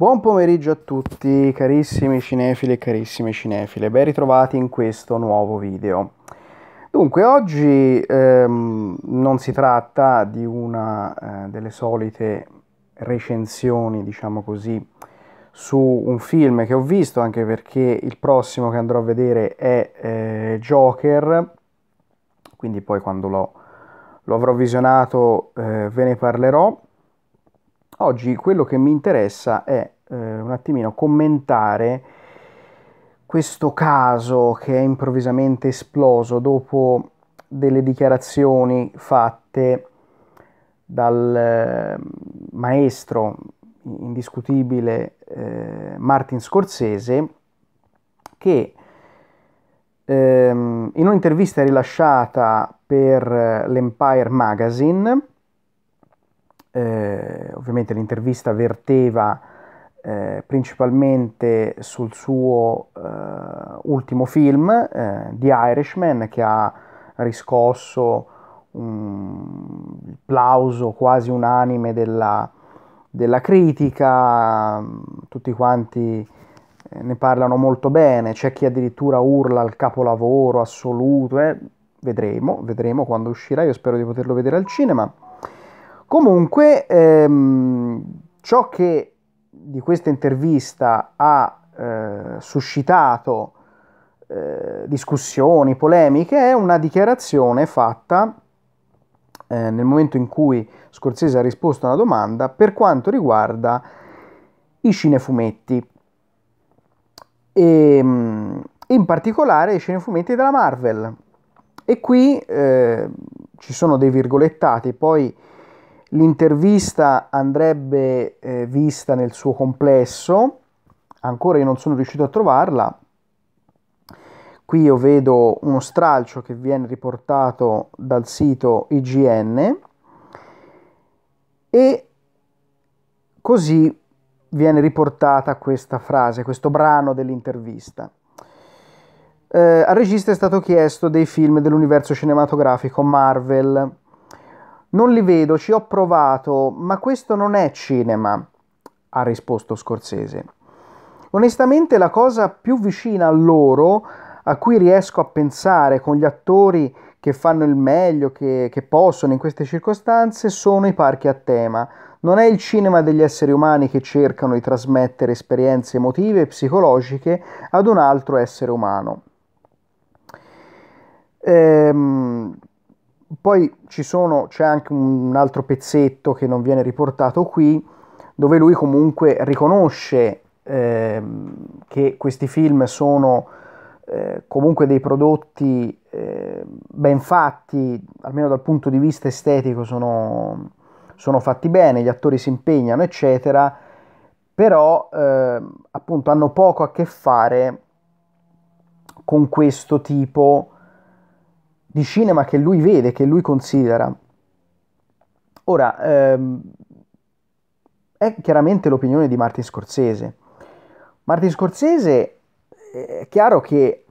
Buon pomeriggio a tutti carissimi cinefili e carissime cinefile, ben ritrovati in questo nuovo video. Dunque, oggi ehm, non si tratta di una eh, delle solite recensioni, diciamo così, su un film che ho visto, anche perché il prossimo che andrò a vedere è eh, Joker, quindi poi quando lo, lo avrò visionato eh, ve ne parlerò Oggi quello che mi interessa è eh, un attimino commentare questo caso che è improvvisamente esploso dopo delle dichiarazioni fatte dal eh, maestro indiscutibile eh, Martin Scorsese che ehm, in un'intervista rilasciata per eh, l'Empire Magazine eh, ovviamente l'intervista verteva eh, principalmente sul suo eh, ultimo film, eh, The Irishman, che ha riscosso un plauso quasi unanime della, della critica, tutti quanti eh, ne parlano molto bene, c'è chi addirittura urla al capolavoro assoluto, eh. vedremo, vedremo quando uscirà, io spero di poterlo vedere al cinema. Comunque, ehm, ciò che di questa intervista ha eh, suscitato eh, discussioni, polemiche, è una dichiarazione fatta eh, nel momento in cui Scorsese ha risposto a una domanda per quanto riguarda i cinefumetti e ehm, in particolare i cinefumetti della Marvel. E qui eh, ci sono dei virgolettati, poi L'intervista andrebbe eh, vista nel suo complesso, ancora io non sono riuscito a trovarla. Qui io vedo uno stralcio che viene riportato dal sito IGN e così viene riportata questa frase, questo brano dell'intervista. Eh, al regista è stato chiesto dei film dell'universo cinematografico Marvel non li vedo, ci ho provato, ma questo non è cinema, ha risposto Scorsese. Onestamente la cosa più vicina a loro, a cui riesco a pensare con gli attori che fanno il meglio che, che possono in queste circostanze, sono i parchi a tema. Non è il cinema degli esseri umani che cercano di trasmettere esperienze emotive e psicologiche ad un altro essere umano. Ehm, poi sono, c'è anche un altro pezzetto che non viene riportato qui, dove lui comunque riconosce eh, che questi film sono eh, comunque dei prodotti eh, ben fatti, almeno dal punto di vista estetico sono, sono fatti bene, gli attori si impegnano, eccetera, però ehm, appunto hanno poco a che fare con questo tipo di di cinema che lui vede, che lui considera. Ora, ehm, è chiaramente l'opinione di Martin Scorsese. Martin Scorsese eh, è chiaro che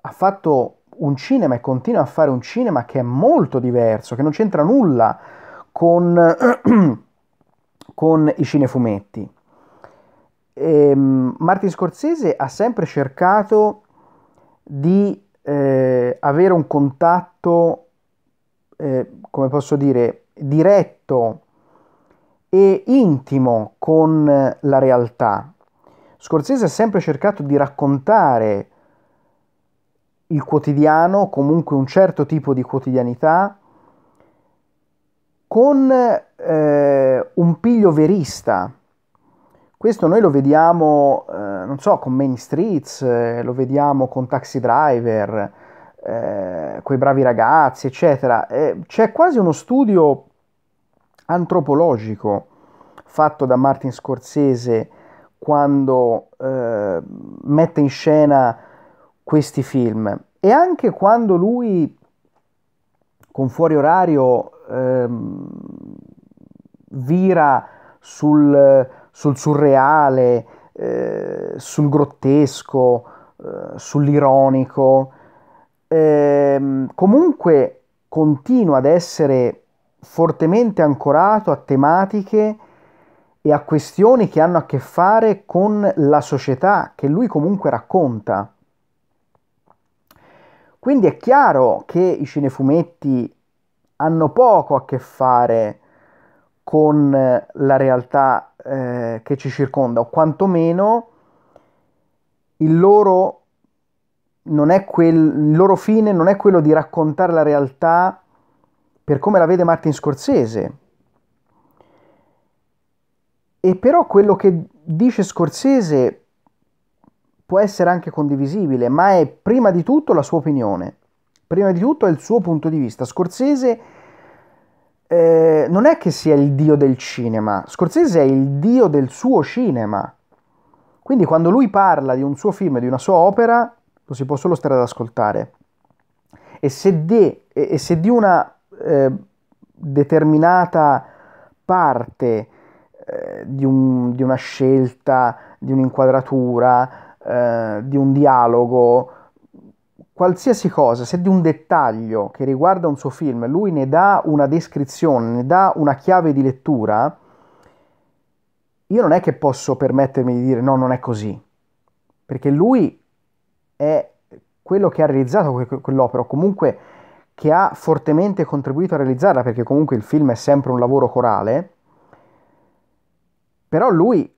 ha fatto un cinema e continua a fare un cinema che è molto diverso, che non c'entra nulla con, con i cinefumetti. E, ehm, Martin Scorsese ha sempre cercato di eh, avere un contatto, eh, come posso dire, diretto e intimo con la realtà. Scorsese ha sempre cercato di raccontare il quotidiano, comunque un certo tipo di quotidianità, con eh, un piglio verista questo noi lo vediamo, eh, non so, con Main Streets, eh, lo vediamo con Taxi Driver, eh, quei bravi ragazzi, eccetera. c'è quasi uno studio antropologico fatto da Martin Scorsese quando eh, mette in scena questi film e anche quando lui con fuori orario ehm, vira sul sul surreale, eh, sul grottesco, eh, sull'ironico, eh, comunque continua ad essere fortemente ancorato a tematiche e a questioni che hanno a che fare con la società che lui comunque racconta. Quindi è chiaro che i cinefumetti hanno poco a che fare con la realtà eh, che ci circonda, o quantomeno il loro, quel, il loro fine non è quello di raccontare la realtà per come la vede Martin Scorsese. E però quello che dice Scorsese può essere anche condivisibile, ma è prima di tutto la sua opinione, prima di tutto è il suo punto di vista. Scorsese eh, non è che sia il dio del cinema, Scorsese è il dio del suo cinema. Quindi quando lui parla di un suo film, di una sua opera, lo si può solo stare ad ascoltare. E se, de, e se di una eh, determinata parte eh, di, un, di, una scelta, di un'inquadratura, eh, di un dialogo, qualsiasi cosa, se di un dettaglio che riguarda un suo film lui ne dà una descrizione, ne dà una chiave di lettura, io non è che posso permettermi di dire no, non è così, perché lui è quello che ha realizzato que- quell'opera, o comunque che ha fortemente contribuito a realizzarla, perché comunque il film è sempre un lavoro corale, però lui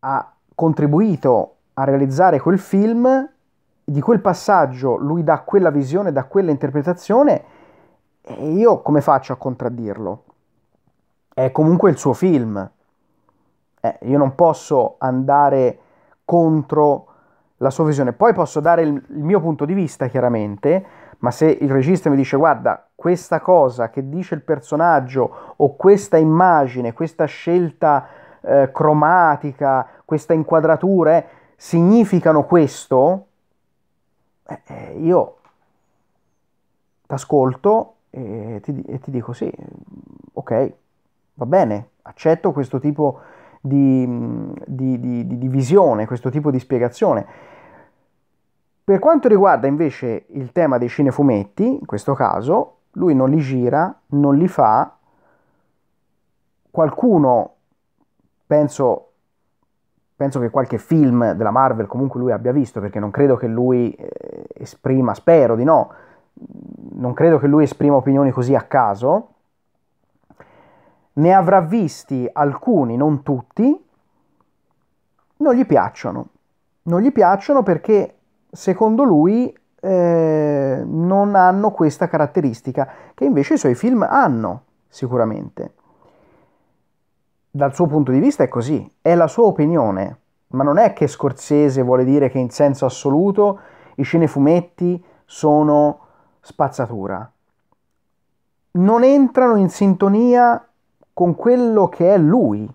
ha contribuito a realizzare quel film di quel passaggio lui dà quella visione, dà quella interpretazione, e io come faccio a contraddirlo? È comunque il suo film. Eh, io non posso andare contro la sua visione. Poi posso dare il, il mio punto di vista, chiaramente, ma se il regista mi dice guarda, questa cosa che dice il personaggio o questa immagine, questa scelta eh, cromatica, questa inquadratura, eh, significano questo, io ti ascolto e ti, e ti, dico sì, ok, va bene, accetto questo tipo di, di, di, di visione, questo tipo di spiegazione. Per quanto riguarda invece il tema dei cinefumetti, in questo caso, lui non li gira, non li fa, qualcuno, penso penso che qualche film della Marvel comunque lui abbia visto, perché non credo che lui eh, esprima, spero di no, non credo che lui esprima opinioni così a caso. Ne avrà visti alcuni, non tutti, non gli piacciono. Non gli piacciono perché secondo lui eh, non hanno questa caratteristica che invece i suoi film hanno sicuramente dal suo punto di vista è così, è la sua opinione, ma non è che Scorsese vuole dire che in senso assoluto i cinefumetti sono spazzatura. Non entrano in sintonia con quello che è lui.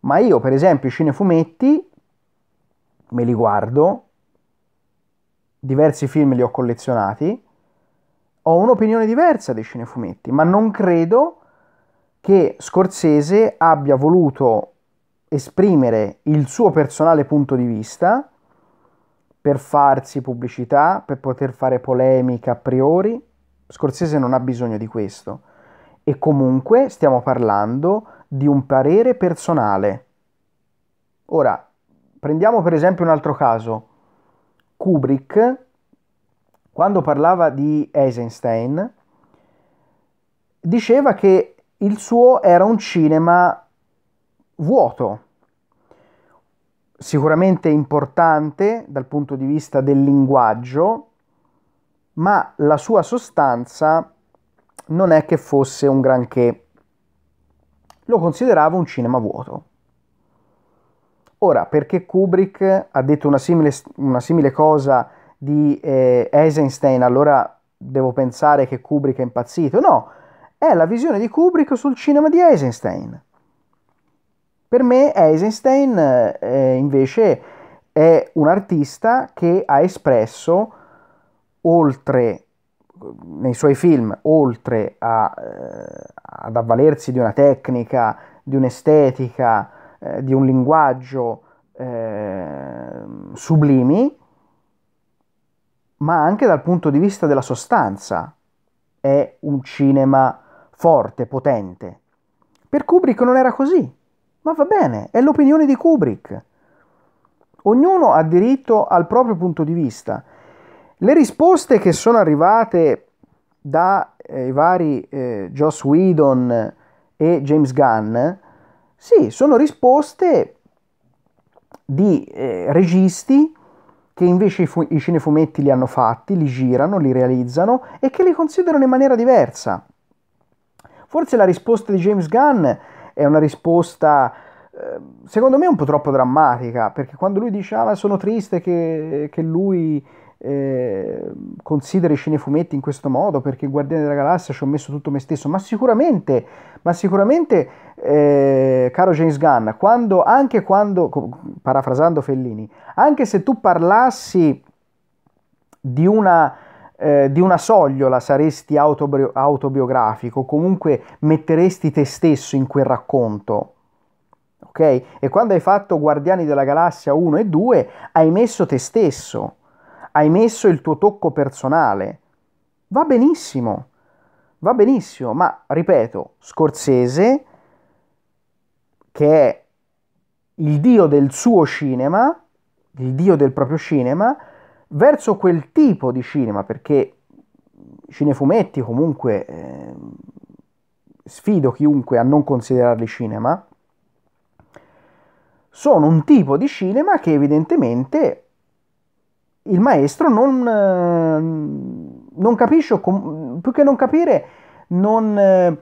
Ma io, per esempio, i cinefumetti me li guardo, diversi film li ho collezionati, ho un'opinione diversa dei cinefumetti, ma non credo che Scorsese abbia voluto esprimere il suo personale punto di vista per farsi pubblicità, per poter fare polemica a priori. Scorsese non ha bisogno di questo. E comunque stiamo parlando di un parere personale. Ora, prendiamo per esempio un altro caso. Kubrick, quando parlava di Eisenstein, diceva che il suo era un cinema vuoto, sicuramente importante dal punto di vista del linguaggio, ma la sua sostanza non è che fosse un granché. Lo consideravo un cinema vuoto. Ora, perché Kubrick ha detto una simile, una simile cosa di eh, Eisenstein, allora devo pensare che Kubrick è impazzito? No, è la visione di Kubrick sul cinema di Eisenstein. Per me Eisenstein eh, eh, invece è un artista che ha espresso oltre nei suoi film, oltre a, eh, ad avvalersi di una tecnica, di un'estetica, eh, di un linguaggio eh, sublimi, ma anche dal punto di vista della sostanza, è un cinema forte, potente. Per Kubrick non era così, ma va bene, è l'opinione di Kubrick. Ognuno ha diritto al proprio punto di vista. Le risposte che sono arrivate dai eh, vari eh, Joss Whedon e James Gunn, sì, sono risposte di eh, registi che invece i, fu- i cinefumetti li hanno fatti, li girano, li realizzano e che li considerano in maniera diversa. Forse la risposta di James Gunn è una risposta eh, secondo me un po' troppo drammatica, perché quando lui diceva ah, sono triste che, che lui eh, consideri i cinefumetti in questo modo, perché Guardiani della Galassia ci ho messo tutto me stesso, ma sicuramente, ma sicuramente eh, caro James Gunn, quando, anche quando, parafrasando Fellini, anche se tu parlassi di una eh, di una sogliola saresti autobio- autobiografico, comunque metteresti te stesso in quel racconto. Ok? E quando hai fatto Guardiani della Galassia 1 e 2, hai messo te stesso, hai messo il tuo tocco personale. Va benissimo, va benissimo, ma ripeto, Scorsese, che è il dio del suo cinema, il dio del proprio cinema, verso quel tipo di cinema, perché cinefumetti comunque eh, sfido chiunque a non considerarli cinema, sono un tipo di cinema che evidentemente il maestro non, eh, non capisce, com- più che non capire, non, eh,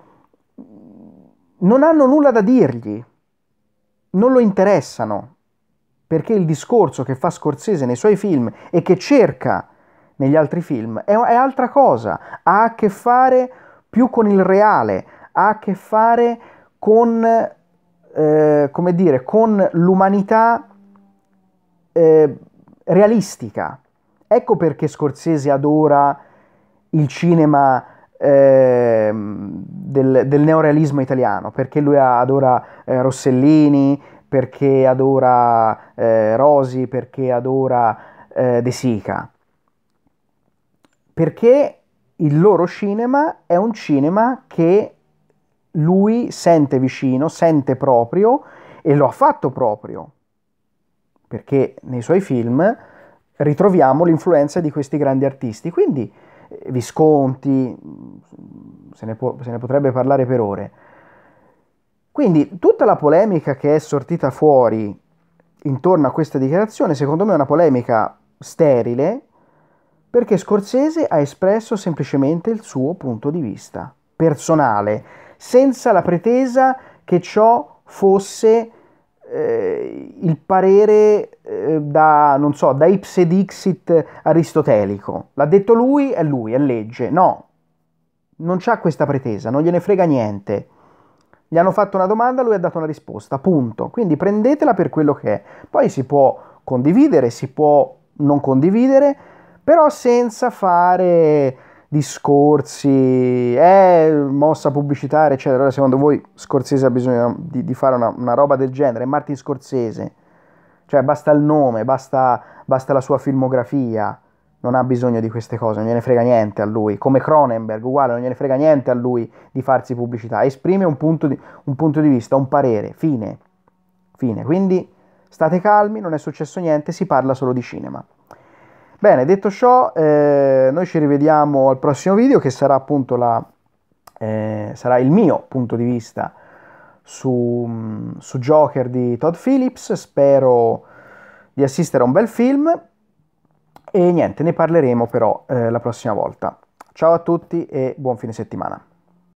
non hanno nulla da dirgli, non lo interessano perché il discorso che fa Scorsese nei suoi film e che cerca negli altri film è, è altra cosa, ha a che fare più con il reale, ha a che fare con, eh, come dire, con l'umanità eh, realistica. Ecco perché Scorsese adora il cinema eh, del, del neorealismo italiano, perché lui adora eh, Rossellini, perché adora eh, Rosi, perché adora eh, De Sica. Perché il loro cinema è un cinema che lui sente vicino, sente proprio e lo ha fatto proprio. Perché nei suoi film ritroviamo l'influenza di questi grandi artisti. Quindi eh, Visconti, se ne, può, se ne potrebbe parlare per ore. Quindi tutta la polemica che è sortita fuori intorno a questa dichiarazione, secondo me è una polemica sterile, perché Scorsese ha espresso semplicemente il suo punto di vista personale, senza la pretesa che ciò fosse eh, il parere eh, da, non so, da ipse dixit aristotelico. L'ha detto lui, è lui, è legge. No, non c'ha questa pretesa, non gliene frega niente. Gli hanno fatto una domanda, lui ha dato una risposta, punto. Quindi prendetela per quello che è. Poi si può condividere, si può non condividere, però senza fare discorsi, eh, mossa pubblicitaria, eccetera. Allora, secondo voi Scorsese ha bisogno di, di fare una, una, roba del genere? Martin Scorsese, cioè basta il nome, basta, basta la sua filmografia non ha bisogno di queste cose, non gliene frega niente a lui, come Cronenberg, uguale, non gliene frega niente a lui di farsi pubblicità, esprime un punto di, un punto di vista, un parere, fine, fine, quindi state calmi, non è successo niente, si parla solo di cinema. Bene, detto ciò, eh, noi ci rivediamo al prossimo video che sarà appunto la, eh, sarà il mio punto di vista su, mm, su Joker di Todd Phillips, spero di assistere a un bel film e niente, ne parleremo però eh, la prossima volta. Ciao a tutti e buon fine settimana.